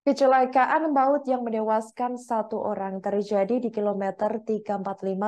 Kecelakaan maut yang menewaskan satu orang terjadi di kilometer 345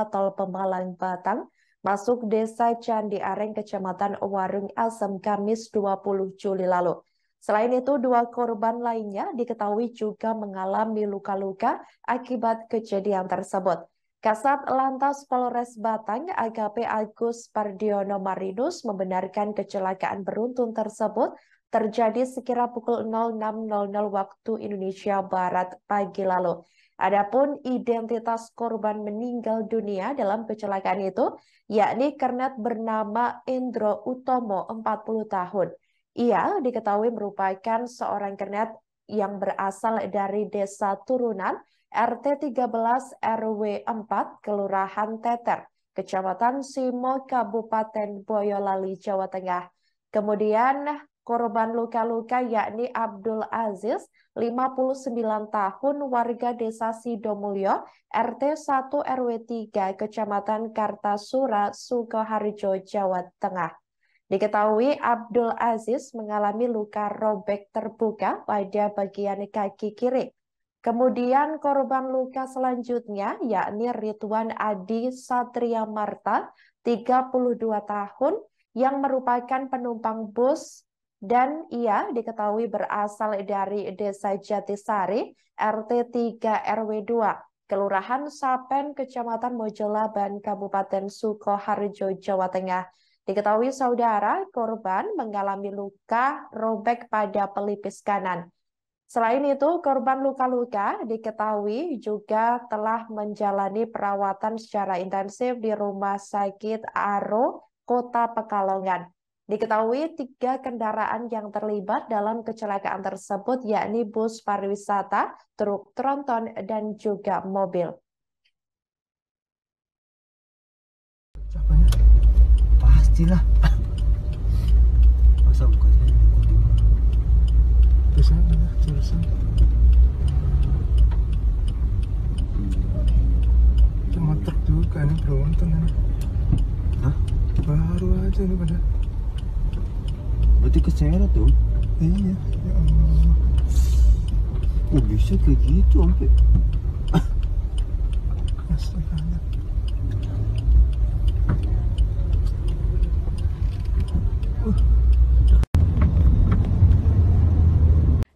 tol Pemalang Batang, masuk desa Candi Areng, kecamatan Warung Asem, Kamis 20 Juli lalu. Selain itu, dua korban lainnya diketahui juga mengalami luka-luka akibat kejadian tersebut. Kasat Lantas Polres Batang AKP Agus Pardiono Marinus membenarkan kecelakaan beruntun tersebut terjadi sekira pukul 06.00 waktu Indonesia Barat pagi lalu. Adapun identitas korban meninggal dunia dalam kecelakaan itu, yakni kernet bernama Indro Utomo, 40 tahun. Ia diketahui merupakan seorang kernet yang berasal dari Desa Turunan, RT 13 RW 4, Kelurahan Teter, Kecamatan Simo, Kabupaten Boyolali, Jawa Tengah. Kemudian Korban luka-luka yakni Abdul Aziz, 59 tahun, warga Desa Sidomulyo, RT 1 RW 3, Kecamatan Kartasura, Sukoharjo, Jawa Tengah. Diketahui Abdul Aziz mengalami luka robek terbuka pada bagian kaki kiri. Kemudian korban luka selanjutnya yakni Ridwan Adi Satria Marta, 32 tahun, yang merupakan penumpang bus dan ia diketahui berasal dari Desa Jatisari, RT 3 RW 2, Kelurahan Sapen, Kecamatan Mojolaban, Kabupaten Sukoharjo, Jawa Tengah. Diketahui saudara korban mengalami luka robek pada pelipis kanan. Selain itu, korban luka-luka diketahui juga telah menjalani perawatan secara intensif di Rumah Sakit Aro, Kota Pekalongan. Diketahui tiga kendaraan yang terlibat dalam kecelakaan tersebut yakni bus pariwisata, truk tronton, dan juga mobil. Pastilah. Masa bukannya ngikutin? jurusan. Motor juga nih, bro. Hah? Baru aja nih pada berarti keseret tuh iya ya Allah oh bisa kayak gitu sampai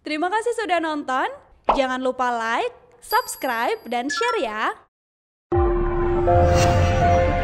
Terima kasih sudah nonton. Jangan lupa like, subscribe, dan share ya.